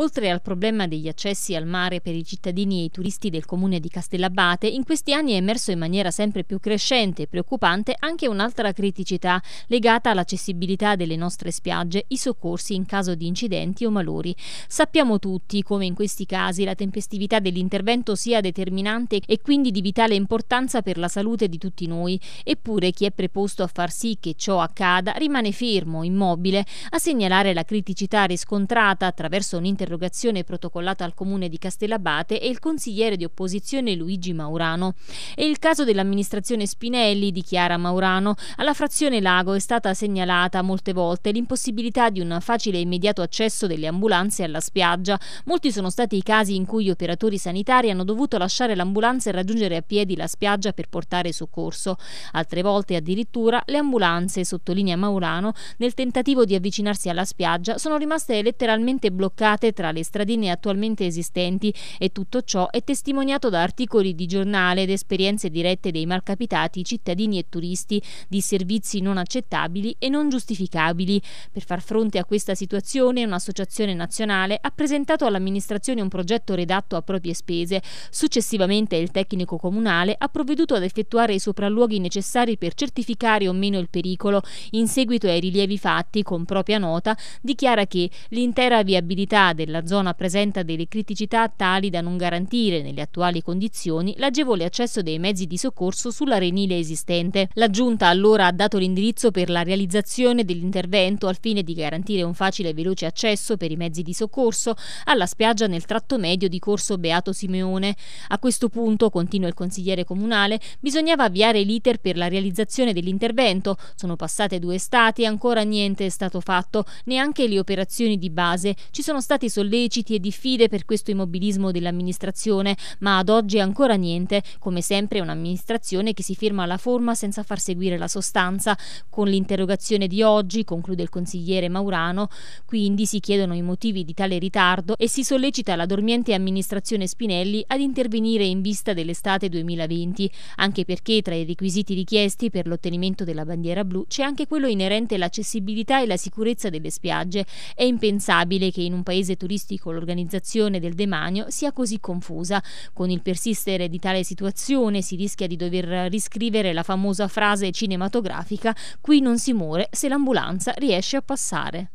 Oltre al problema degli accessi al mare per i cittadini e i turisti del comune di Castellabate, in questi anni è emerso in maniera sempre più crescente e preoccupante anche un'altra criticità legata all'accessibilità delle nostre spiagge, i soccorsi in caso di incidenti o malori. Sappiamo tutti come in questi casi la tempestività dell'intervento sia determinante e quindi di vitale importanza per la salute di tutti noi, eppure chi è preposto a far sì che ciò accada rimane fermo, immobile, a segnalare la criticità riscontrata attraverso un'intervento un'interrogazione protocollata al comune di Castellabate e il consigliere di opposizione Luigi Maurano. È il caso dell'amministrazione Spinelli dichiara Maurano. Alla frazione Lago è stata segnalata molte volte l'impossibilità di un facile e immediato accesso delle ambulanze alla spiaggia. Molti sono stati i casi in cui gli operatori sanitari hanno dovuto lasciare l'ambulanza e raggiungere a piedi la spiaggia per portare soccorso. Altre volte addirittura le ambulanze, sottolinea Maurano, nel tentativo di avvicinarsi alla spiaggia sono rimaste letteralmente bloccate tra le stradine attualmente esistenti e tutto ciò è testimoniato da articoli di giornale ed esperienze dirette dei malcapitati, cittadini e turisti di servizi non accettabili e non giustificabili. Per far fronte a questa situazione un'associazione nazionale ha presentato all'amministrazione un progetto redatto a proprie spese. Successivamente il tecnico comunale ha provveduto ad effettuare i sopralluoghi necessari per certificare o meno il pericolo. In seguito ai rilievi fatti, con propria nota, dichiara che l'intera viabilità della zona presenta delle criticità tali da non garantire, nelle attuali condizioni, l'agevole accesso dei mezzi di soccorso sulla renile esistente. La Giunta allora ha dato l'indirizzo per la realizzazione dell'intervento al fine di garantire un facile e veloce accesso per i mezzi di soccorso alla spiaggia nel tratto medio di Corso Beato Simeone. A questo punto, continua il consigliere comunale, bisognava avviare l'iter per la realizzazione dell'intervento. Sono passate due estati e ancora niente è stato fatto, neanche le operazioni di base. Ci sono stati stati solleciti e diffide per questo immobilismo dell'amministrazione, ma ad oggi ancora niente, come sempre un'amministrazione che si firma alla forma senza far seguire la sostanza. Con l'interrogazione di oggi, conclude il consigliere Maurano, quindi si chiedono i motivi di tale ritardo e si sollecita la dormiente amministrazione Spinelli ad intervenire in vista dell'estate 2020, anche perché tra i requisiti richiesti per l'ottenimento della bandiera blu c'è anche quello inerente all'accessibilità e alla sicurezza delle spiagge. È impensabile che in un paese turistico l'organizzazione del demanio sia così confusa. Con il persistere di tale situazione si rischia di dover riscrivere la famosa frase cinematografica qui non si muore se l'ambulanza riesce a passare.